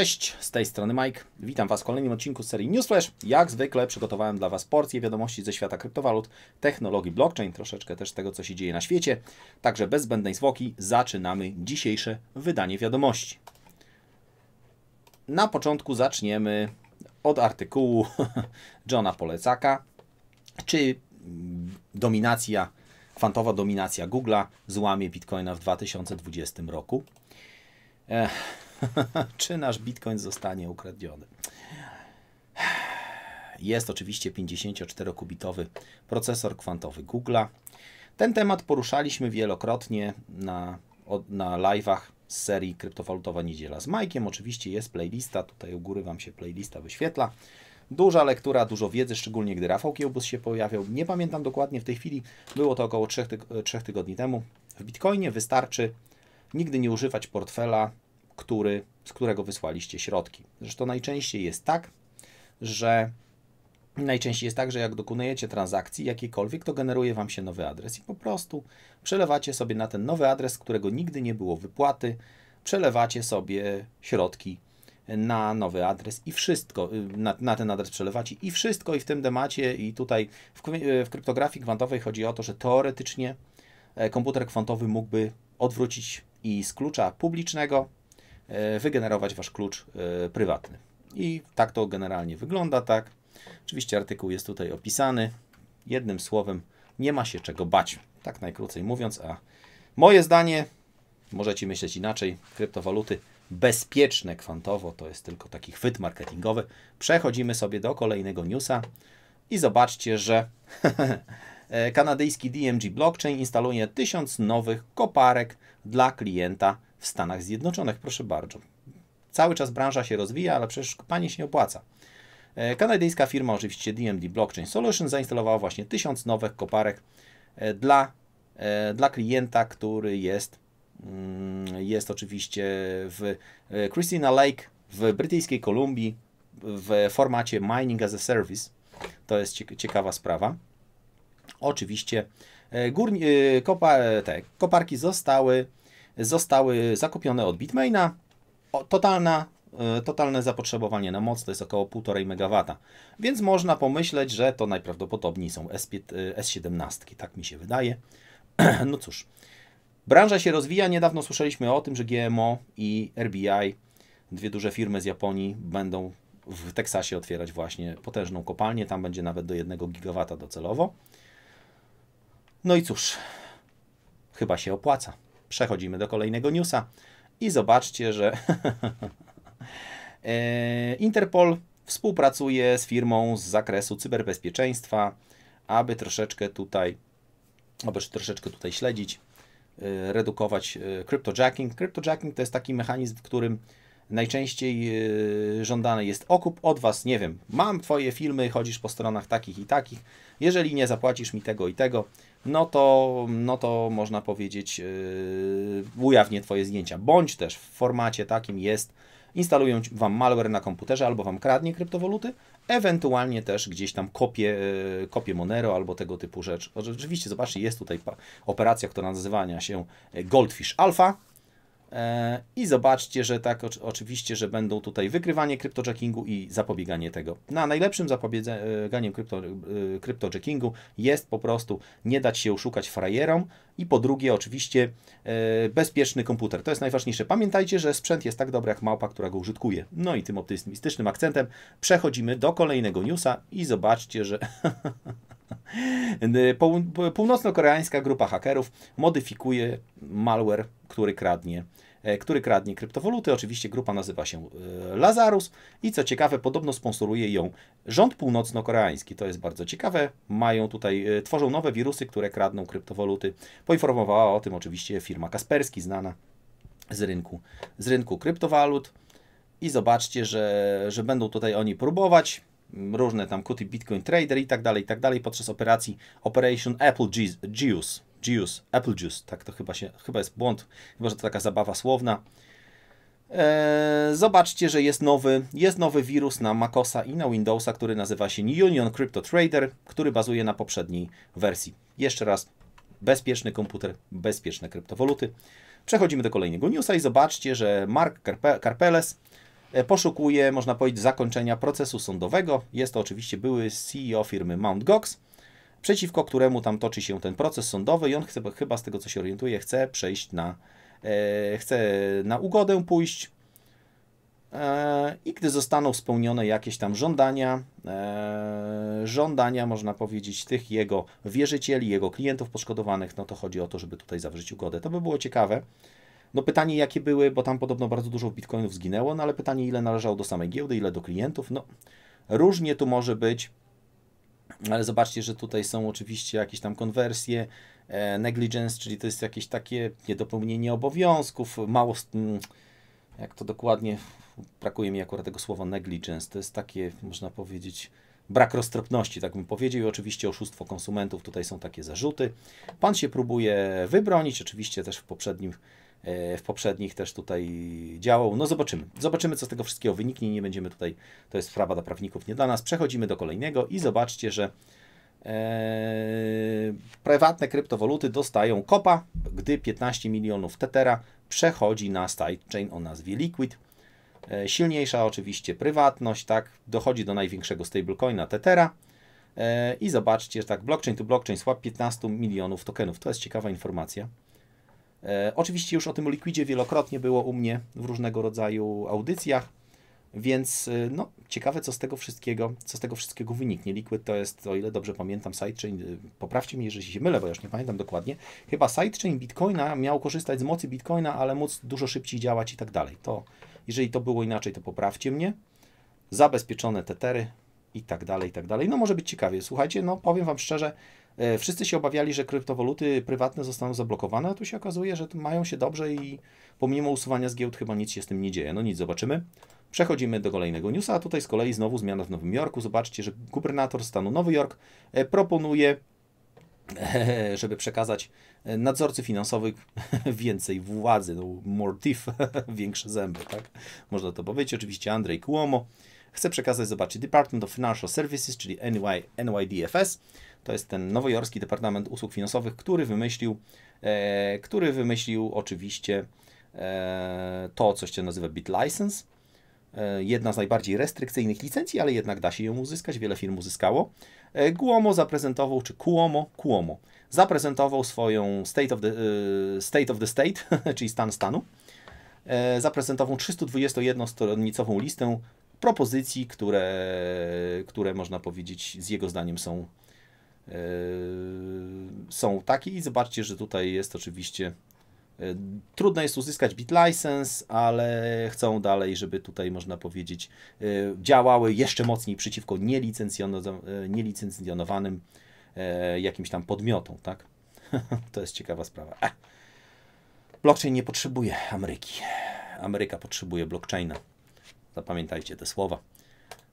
Cześć, z tej strony Mike. Witam Was w kolejnym odcinku serii Newsflash. Jak zwykle przygotowałem dla Was porcję wiadomości ze świata kryptowalut, technologii blockchain, troszeczkę też tego, co się dzieje na świecie. Także bez zbędnej zwłoki zaczynamy dzisiejsze wydanie wiadomości. Na początku zaczniemy od artykułu Johna Polecaka, czy dominacja, kwantowa dominacja Google'a złamie Bitcoina w 2020 roku. Ech. czy nasz bitcoin zostanie ukradziony. Jest oczywiście 54-kubitowy procesor kwantowy Google'a. Ten temat poruszaliśmy wielokrotnie na, na live'ach z serii Kryptowalutowa Niedziela z Majkiem. Oczywiście jest playlista, tutaj u góry Wam się playlista wyświetla. Duża lektura, dużo wiedzy, szczególnie gdy Rafał Kiełbus się pojawiał. Nie pamiętam dokładnie w tej chwili, było to około 3, 3 tygodni temu. W Bitcoinie wystarczy nigdy nie używać portfela który, z którego wysłaliście środki. Zresztą najczęściej jest tak, że najczęściej jest tak, że jak dokonujecie transakcji jakiejkolwiek, to generuje Wam się nowy adres i po prostu przelewacie sobie na ten nowy adres, z którego nigdy nie było wypłaty, przelewacie sobie środki na nowy adres i wszystko, y, na, na, ten adres przelewacie i wszystko i w tym temacie i tutaj w, y, w kryptografii kwantowej chodzi o to, że teoretycznie e, komputer kwantowy mógłby odwrócić i z klucza publicznego E, wygenerować Wasz klucz e, prywatny. I tak to generalnie wygląda, tak. Oczywiście artykuł jest tutaj opisany. Jednym słowem, nie ma się czego bać. Tak najkrócej mówiąc, a moje zdanie, możecie myśleć inaczej, kryptowaluty bezpieczne kwantowo, to jest tylko taki chwyt marketingowy. Przechodzimy sobie do kolejnego newsa i zobaczcie, że e, kanadyjski DMG Blockchain instaluje 1000 nowych koparek dla klienta w Stanach Zjednoczonych. Proszę bardzo. Cały czas branża się rozwija, ale przecież pani się nie opłaca. E, kanadyjska firma oczywiście DMD Blockchain Solution zainstalowała właśnie tysiąc nowych koparek e, dla, e, dla klienta, który jest, mm, jest oczywiście w Christina Lake w brytyjskiej Kolumbii w formacie Mining as a Service. To jest ciekawa sprawa. Oczywiście górni, kopa, te, koparki zostały zostały zakupione od Bitmaina. O, totalna, e, totalne zapotrzebowanie na moc to jest około 1,5 MW. Więc można pomyśleć, że to najprawdopodobniej są S5, e, S17, tak mi się wydaje. no cóż, branża się rozwija. Niedawno słyszeliśmy o tym, że GMO i RBI, dwie duże firmy z Japonii, będą w Teksasie otwierać właśnie potężną kopalnię. Tam będzie nawet do 1 GW docelowo. No i cóż, chyba się opłaca. Przechodzimy do kolejnego newsa i zobaczcie, że e, Interpol współpracuje z firmą z zakresu cyberbezpieczeństwa, aby troszeczkę tutaj, aby troszeczkę tutaj śledzić, e, redukować e, cryptojacking. Cryptojacking to jest taki mechanizm, w którym najczęściej y, żądany jest okup od Was, nie wiem, mam Twoje filmy, chodzisz po stronach takich i takich, jeżeli nie zapłacisz mi tego i tego, no to, no to można powiedzieć yy, ujawnię Twoje zdjęcia, bądź też w formacie takim jest instalują Wam malware na komputerze albo Wam kradnie kryptowoluty, ewentualnie też gdzieś tam kopie, y, kopie Monero albo tego typu rzecz. rzeczywiście zobaczcie, jest tutaj operacja, która nazywania się y, Goldfish Alpha, E, I zobaczcie, że tak, oczywiście, że będą tutaj wykrywanie kryptojackingu i zapobieganie tego. Na najlepszym zapobieganiem e, kryptojackingu jest po prostu nie dać się oszukać frajerom i po drugie oczywiście e, bezpieczny komputer. To jest najważniejsze. Pamiętajcie, że sprzęt jest tak dobry jak małpa, która go użytkuje. No i tym optymistycznym akcentem przechodzimy do kolejnego newsa i zobaczcie, że... Północno-koreańska grupa hakerów modyfikuje malware, który kradnie e, który kradnie kryptowaluty. Oczywiście grupa nazywa się e, Lazarus i co ciekawe, podobno sponsoruje ją rząd północno-koreański. To jest bardzo ciekawe. Mają tutaj, e, tworzą nowe wirusy, które kradną kryptowaluty. Poinformowała o tym oczywiście firma Kasperski, znana z rynku, z rynku kryptowalut. I zobaczcie, że, że będą tutaj oni próbować różne tam kuty Bitcoin Trader i tak dalej, i tak dalej, podczas operacji Operation Apple Juice, Juice, Apple Juice, tak to chyba się, chyba jest błąd, chyba, że to taka zabawa słowna. Eee, zobaczcie, że jest nowy, jest nowy wirus na Macosa i na Windowsa, który nazywa się Union Crypto Trader, który bazuje na poprzedniej wersji. Jeszcze raz, bezpieczny komputer, bezpieczne kryptowoluty. Przechodzimy do kolejnego newsa i zobaczcie, że Mark Carpe Carpeles E, poszukuje, można powiedzieć, zakończenia procesu sądowego. Jest to oczywiście były CEO firmy Mount Gox, przeciwko któremu tam toczy się ten proces sądowy i on chce, chyba z tego co się orientuje, chce przejść na, e, chce na ugodę pójść e, i gdy zostaną spełnione jakieś tam żądania, e, żądania można powiedzieć tych jego wierzycieli, jego klientów poszkodowanych, no to chodzi o to, żeby tutaj zawrzeć ugodę. To by było ciekawe. No pytanie, jakie były, bo tam podobno bardzo dużo bitcoinów zginęło, no ale pytanie, ile należało do samej giełdy, ile do klientów, no różnie tu może być, ale zobaczcie, że tutaj są oczywiście jakieś tam konwersje, e, negligence, czyli to jest jakieś takie niedopełnienie obowiązków, mało, jak to dokładnie, brakuje mi akurat tego słowa negligence, to jest takie, można powiedzieć, brak roztropności, tak bym powiedział, i oczywiście oszustwo konsumentów, tutaj są takie zarzuty. Pan się próbuje wybronić, oczywiście też w poprzednim E, w poprzednich też tutaj działał. No zobaczymy. Zobaczymy, co z tego wszystkiego wyniknie. Nie będziemy tutaj, to jest sprawa dla prawników, nie dla nas. Przechodzimy do kolejnego i zobaczcie, że e, prywatne kryptowaluty dostają kopa, gdy 15 milionów Tetera przechodzi na sidechain o nazwie Liquid. E, silniejsza oczywiście prywatność, tak, dochodzi do największego stablecoina Tetera. I zobaczcie, tak, blockchain to blockchain swap 15 milionów tokenów. To jest ciekawa informacja. E, oczywiście już o tym likwidzie wielokrotnie było u mnie w różnego rodzaju audycjach, więc e, no, ciekawe, co z tego wszystkiego, co z tego wszystkiego wyniknie. Liquid to jest, o ile dobrze pamiętam, sidechain, e, poprawcie mnie, jeżeli się mylę, bo już nie pamiętam dokładnie, chyba sidechain Bitcoina miał korzystać z mocy Bitcoina, ale móc dużo szybciej działać i tak dalej. To, jeżeli to było inaczej, to poprawcie mnie. Zabezpieczone tetery i tak dalej, i tak dalej. No może być ciekawie. Słuchajcie, no powiem Wam szczerze, E, wszyscy się obawiali, że kryptowaluty prywatne zostaną zablokowane, a tu się okazuje, że mają się dobrze i pomimo usuwania z giełd chyba nic się z tym nie dzieje. No nic, zobaczymy. Przechodzimy do kolejnego newsa, a tutaj z kolei znowu zmiana w Nowym Jorku. Zobaczcie, że gubernator stanu Nowy Jork e, proponuje żeby przekazać e, nadzorcy finansowych więcej władzy, no, more teeth, większe zęby, tak? Można to powiedzieć. Oczywiście Andrzej Cuomo chce przekazać, zobaczcie, Department of Financial Services, czyli NY, NYDFS, to jest ten nowojorski Departament Usług Finansowych, który wymyślił, e, który wymyślił oczywiście e, to, co się nazywa Bit License. E, jedna z najbardziej restrykcyjnych licencji, ale jednak da się ją uzyskać, wiele firm uzyskało. E, Guomo zaprezentował, czy Cuomo, Cuomo, zaprezentował swoją State of the, e, state, of the state, czyli stan stanu, e, zaprezentował 321-stronicową listę propozycji, które, które można powiedzieć z jego zdaniem są Yy, są takie i zobaczcie, że tutaj jest oczywiście yy, Trudno jest uzyskać bit license, ale chcą dalej, żeby tutaj można powiedzieć yy, działały jeszcze mocniej przeciwko nielicencjonowanym jakimś tam podmiotom, tak? to jest ciekawa sprawa. Blockchain nie potrzebuje Ameryki. Ameryka potrzebuje blockchaina. Zapamiętajcie te słowa.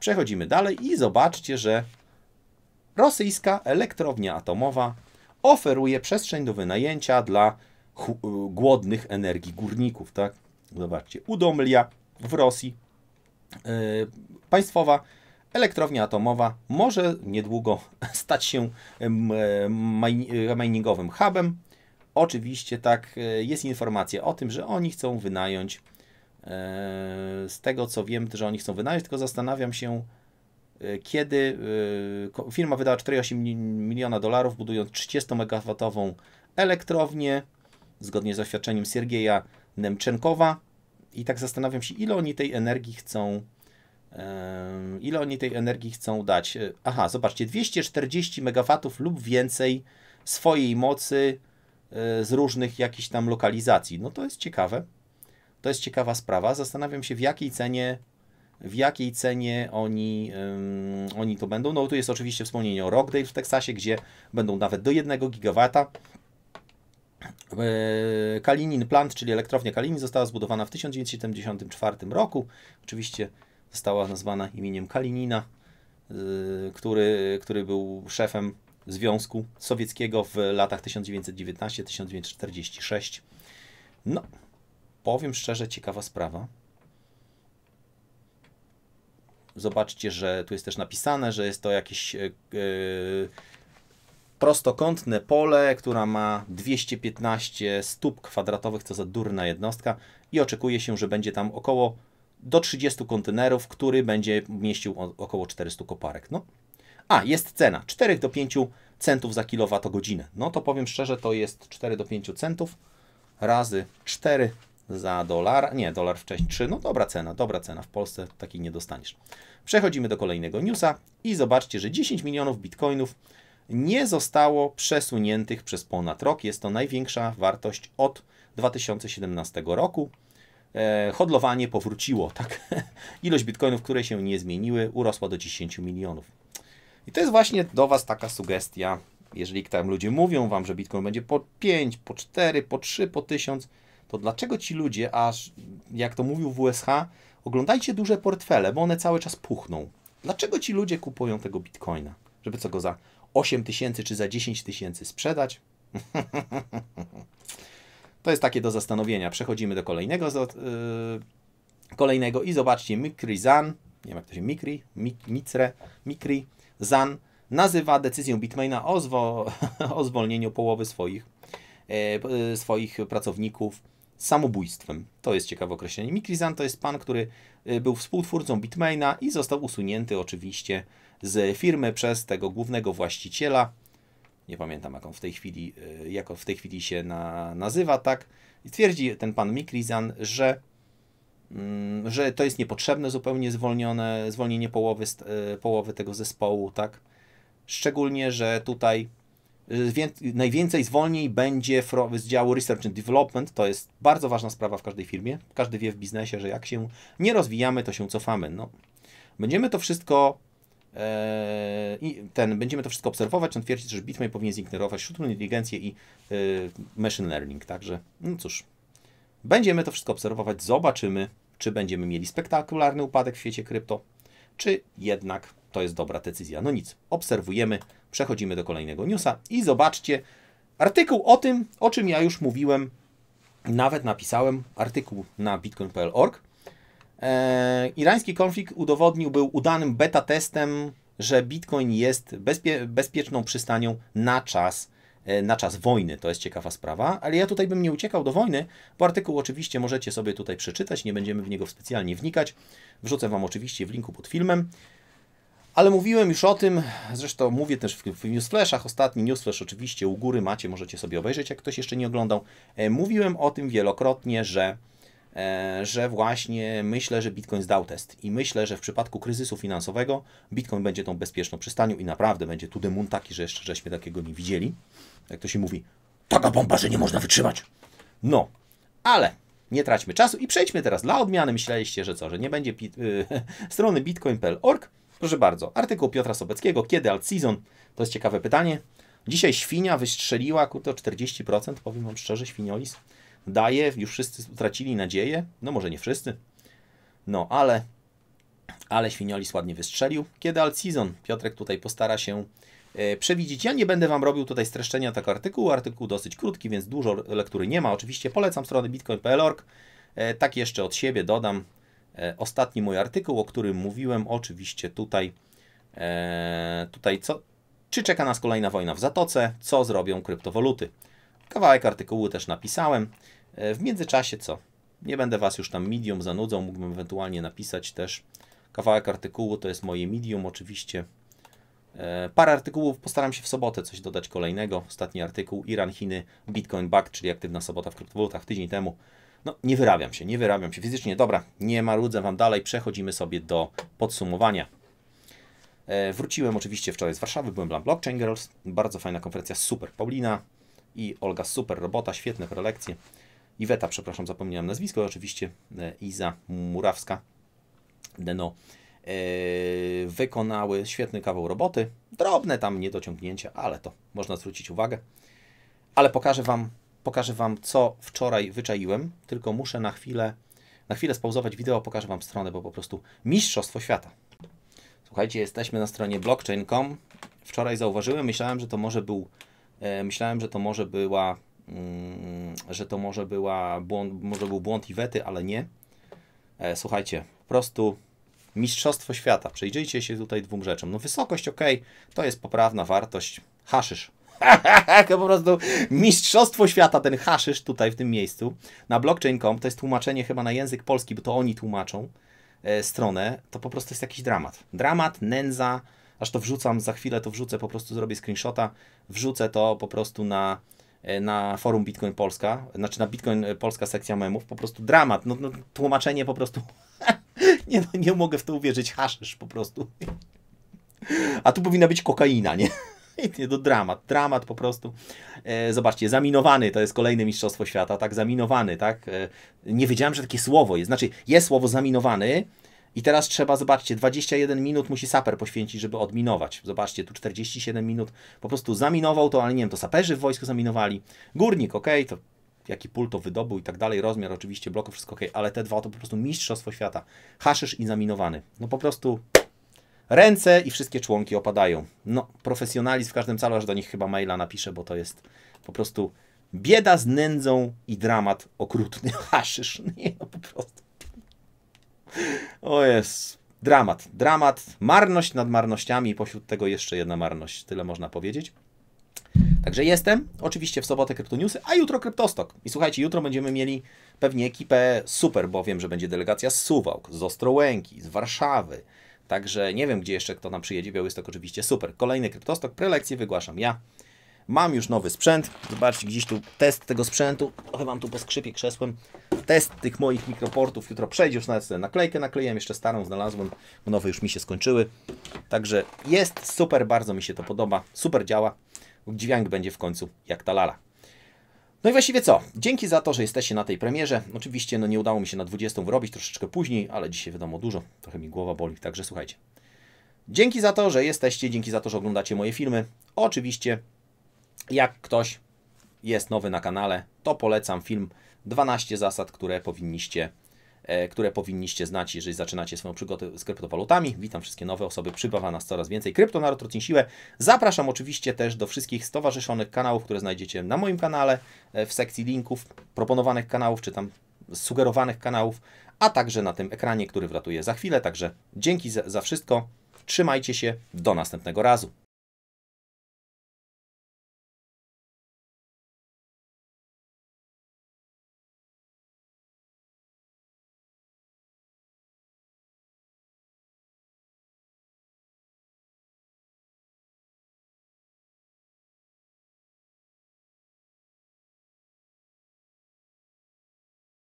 Przechodzimy dalej i zobaczcie, że rosyjska elektrownia atomowa oferuje przestrzeń do wynajęcia dla y, głodnych energii górników, tak? Zobaczcie, Udomlia w Rosji, yy, państwowa elektrownia atomowa może niedługo stać się miningowym hubem. Oczywiście tak y, jest informacja o tym, że oni chcą wynająć e, z tego co wiem, że oni chcą wynająć, tylko zastanawiam się kiedy y, firma wydała 4,8 miliona dolarów, budując 30 megawatową elektrownię, zgodnie z oświadczeniem Siergieja Nemczenkowa. I tak zastanawiam się, ile oni tej energii chcą ile oni tej energii chcą dać. E, aha, zobaczcie, 240 MW lub więcej swojej mocy e, z różnych jakichś tam lokalizacji. No to jest ciekawe. To jest ciekawa sprawa. Zastanawiam się, w jakiej cenie w jakiej cenie oni, um, oni to będą. No tu jest oczywiście wspomnienie o Rockdale w Teksasie, gdzie będą nawet do 1 GW. E, Kalinin Plant, czyli elektrownia Kalinin została zbudowana w 1974 roku. Oczywiście została nazwana imieniem Kalinina, e, który, który był szefem Związku Sowieckiego w latach 1919-1946. No, powiem szczerze, ciekawa sprawa. Zobaczcie, że tu jest też napisane, że jest to jakieś yy, prostokątne pole, która ma 215 stóp kwadratowych, co za durna jednostka i oczekuje się, że będzie tam około do 30 kontenerów, który będzie mieścił około 400 koparek. No. A, jest cena 4 do 5 centów za kilowatogodzinę. No to powiem szczerze, to jest 4 do 5 centów razy 4 za dolar, nie, dolar wcześniej 3, no dobra cena, dobra cena, w Polsce takiej nie dostaniesz. Przechodzimy do kolejnego newsa i zobaczcie, że 10 milionów bitcoinów nie zostało przesuniętych przez ponad rok. Jest to największa wartość od 2017 roku. E, hodlowanie powróciło, tak? Ilość bitcoinów, które się nie zmieniły, urosła do 10 milionów. I to jest właśnie do Was taka sugestia. Jeżeli tam ludzie mówią Wam, że bitcoin będzie po 5, po 4, po 3, po 1000, to dlaczego ci ludzie, aż jak to mówił WSH, oglądajcie duże portfele, bo one cały czas puchną. Dlaczego ci ludzie kupują tego bitcoina? Żeby co go za 8 tysięcy czy za 10 tysięcy sprzedać? to jest takie do zastanowienia. Przechodzimy do kolejnego, yy, kolejnego i zobaczcie, Mikri Zan, nie wiem jak to się Mikri, Mik, Micre, Mikri Zan nazywa decyzję Bitmaina o, zwo, o zwolnieniu połowy swoich, yy, swoich pracowników samobójstwem. To jest ciekawe określenie. Mikrizan to jest pan, który y, był współtwórcą Bitmaina i został usunięty oczywiście z firmy przez tego głównego właściciela. Nie pamiętam, jak on w tej chwili, y, jak on w tej chwili się na, nazywa, tak? I twierdzi ten pan Mikrizan, że, mm, że to jest niepotrzebne zupełnie zwolnione, zwolnienie połowy, y, połowy tego zespołu, tak? Szczególnie, że tutaj Y, najwięcej zwolnień będzie z działu Research and Development. To jest bardzo ważna sprawa w każdej firmie. Każdy wie w biznesie, że jak się nie rozwijamy, to się cofamy. No, będziemy to wszystko e, i ten, będziemy to wszystko obserwować, on twierdzi, że Bitmain powinien zignorować sztuczną inteligencję i y, machine learning, także no cóż, będziemy to wszystko obserwować, zobaczymy, czy będziemy mieli spektakularny upadek w świecie krypto, czy jednak to jest dobra decyzja. No nic, obserwujemy, przechodzimy do kolejnego newsa i zobaczcie artykuł o tym, o czym ja już mówiłem, nawet napisałem artykuł na bitcoin.org. Eee, irański konflikt udowodnił, był udanym beta testem, że bitcoin jest bezpie bezpieczną przystanią na czas e, na czas wojny. To jest ciekawa sprawa, ale ja tutaj bym nie uciekał do wojny, bo artykuł oczywiście możecie sobie tutaj przeczytać, nie będziemy w niego specjalnie wnikać. Wrzucę Wam oczywiście w linku pod filmem. Ale mówiłem już o tym, zresztą mówię też w, newsflashach, ostatni newsflash oczywiście u góry macie, możecie sobie obejrzeć, jak ktoś jeszcze nie oglądał. E, mówiłem o tym wielokrotnie, że, e, że właśnie myślę, że Bitcoin zdał test i myślę, że w przypadku kryzysu finansowego Bitcoin będzie tą bezpieczną przystanią i naprawdę będzie tu demon taki, że jeszcze żeśmy takiego nie widzieli. Jak to się mówi, taka bomba, że nie można wytrzymać. No, ale nie traćmy czasu i przejdźmy teraz dla odmiany. Myśleliście, że co, że nie będzie y, strony bitcoin.org Proszę bardzo, artykuł Piotra Sobeckiego, kiedy alt season? To jest ciekawe pytanie. Dzisiaj świnia wystrzeliła, kurde, 40%, powiem wam szczerze, świniolis daje, już wszyscy utracili nadzieję, no może nie wszyscy, no ale, ale świniolis ładnie wystrzelił. Kiedy alt season? Piotrek tutaj postara się e, przewidzieć. Ja nie będę Wam robił tutaj streszczenia tego artykułu. Artykuł dosyć krótki, więc dużo lektury nie ma. Oczywiście polecam stronę bitcoin.pl.org. E, tak jeszcze od siebie dodam. E, ostatni mój artykuł, o którym mówiłem oczywiście tutaj, e, tutaj co, czy czeka nas kolejna wojna w Zatoce, co zrobią kryptowaluty. Kawałek artykułu też napisałem. E, w międzyczasie co? Nie będę Was już tam medium zanudzał, mógłbym ewentualnie napisać też kawałek artykułu, to jest moje medium oczywiście. Parę artykułów, postaram się w sobotę coś dodać kolejnego. Ostatni artykuł, Iran, Chiny, Bitcoin Back, czyli aktywna sobota w kryptowalutach tydzień temu. No, nie wyrabiam się, nie wyrabiam się fizycznie. Dobra, nie marudzę Wam dalej, przechodzimy sobie do podsumowania. E, wróciłem oczywiście wczoraj z Warszawy, byłem na Blockchain Girls, bardzo fajna konferencja, super Paulina i Olga, super robota, świetne prelekcje. Iweta, przepraszam, zapomniałem nazwisko, oczywiście e, Iza Murawska, Deno, e, wykonały świetny kawał roboty, drobne tam niedociągnięcia, ale to można zwrócić uwagę. Ale pokażę Wam pokażę Wam, co wczoraj wyczaiłem, tylko muszę na chwilę, na chwilę spauzować wideo, pokażę Wam stronę, bo po prostu mistrzostwo świata. Słuchajcie, jesteśmy na stronie blockchain.com. Wczoraj zauważyłem, myślałem, że to może był, e, myślałem, że to może była, mm, że to może była błąd, może był błąd Iwety, ale nie. E, słuchajcie, po prostu mistrzostwo świata. Przejrzyjcie się tutaj dwóm rzeczom. No wysokość ok, to jest poprawna wartość, haszysz to po prostu mistrzostwo świata, ten haszysz tutaj w tym miejscu. Na blockchain.com to jest tłumaczenie chyba na język polski, bo to oni tłumaczą e, stronę. To po prostu jest jakiś dramat. Dramat, nędza. Aż to wrzucam, za chwilę to wrzucę, po prostu zrobię screenshota, wrzucę to po prostu na, e, na forum Bitcoin Polska, znaczy na Bitcoin e, Polska sekcja memów, po prostu dramat, no, no tłumaczenie po prostu, nie, no, nie mogę w to uwierzyć, haszysz po prostu. A tu powinna być kokaina, nie? nie do dramat, dramat po prostu. E, zobaczcie, zaminowany to jest kolejne Mistrzostwo Świata, tak? Zaminowany, tak? E, nie wiedziałem, że takie słowo jest. Znaczy, jest słowo zaminowany, i teraz trzeba, zobaczcie, 21 minut musi saper poświęcić, żeby odminować. Zobaczcie, tu 47 minut po prostu zaminował to, ale nie wiem, to saperzy w wojsku zaminowali. Górnik, ok, to jaki pól to wydobył i tak dalej, rozmiar oczywiście bloku, wszystko ok, ale te dwa to po prostu mistrzostwo świata. Haszysz i zaminowany. No po prostu Ręce i wszystkie członki opadają. No, profesjonalizm w każdym calu, aż do nich chyba maila napiszę, bo to jest po prostu bieda z nędzą i dramat okrutny. Haszysz, nie no, po prostu. O jest. Dramat, dramat, marność nad marnościami i pośród tego jeszcze jedna marność. Tyle można powiedzieć. Także jestem, oczywiście w sobotę Kryptoniusy, a jutro Kryptostok. I słuchajcie, jutro będziemy mieli pewnie ekipę super, bo wiem, że będzie delegacja z Suwałk, z Ostrołęki, z Warszawy, Także nie wiem, gdzie jeszcze kto nam przyjedzie. Białystok oczywiście super. Kolejny kryptostok, prelekcje wygłaszam ja. Mam już nowy sprzęt. Zobaczcie, gdzieś tu test tego sprzętu. Trochę mam tu skrzypie krzesłem. Test tych moich mikroportów. Jutro przejdzie już nawet naklejkę. naklejem. jeszcze starą, znalazłem. Nowe już mi się skończyły. Także jest super, bardzo mi się to podoba. Super działa. Dźwięk będzie w końcu jak ta lala. No i właściwie co? Dzięki za to, że jesteście na tej premierze. Oczywiście no nie udało mi się na 20 wyrobić, troszeczkę później, ale dzisiaj wiadomo dużo. Trochę mi głowa boli, także słuchajcie. Dzięki za to, że jesteście, dzięki za to, że oglądacie moje filmy. Oczywiście, jak ktoś jest nowy na kanale, to polecam film 12 zasad, które powinniście E, które powinniście znać, jeżeli zaczynacie swoją przygodę z kryptowalutami. Witam wszystkie nowe osoby, przybywa nas coraz więcej. Kryptonaro tracin siłę. Zapraszam oczywiście też do wszystkich stowarzyszonych kanałów, które znajdziecie na moim kanale, e, w sekcji linków, proponowanych kanałów, czy tam sugerowanych kanałów, a także na tym ekranie, który wratuje za chwilę. Także dzięki za, za wszystko, trzymajcie się, do następnego razu.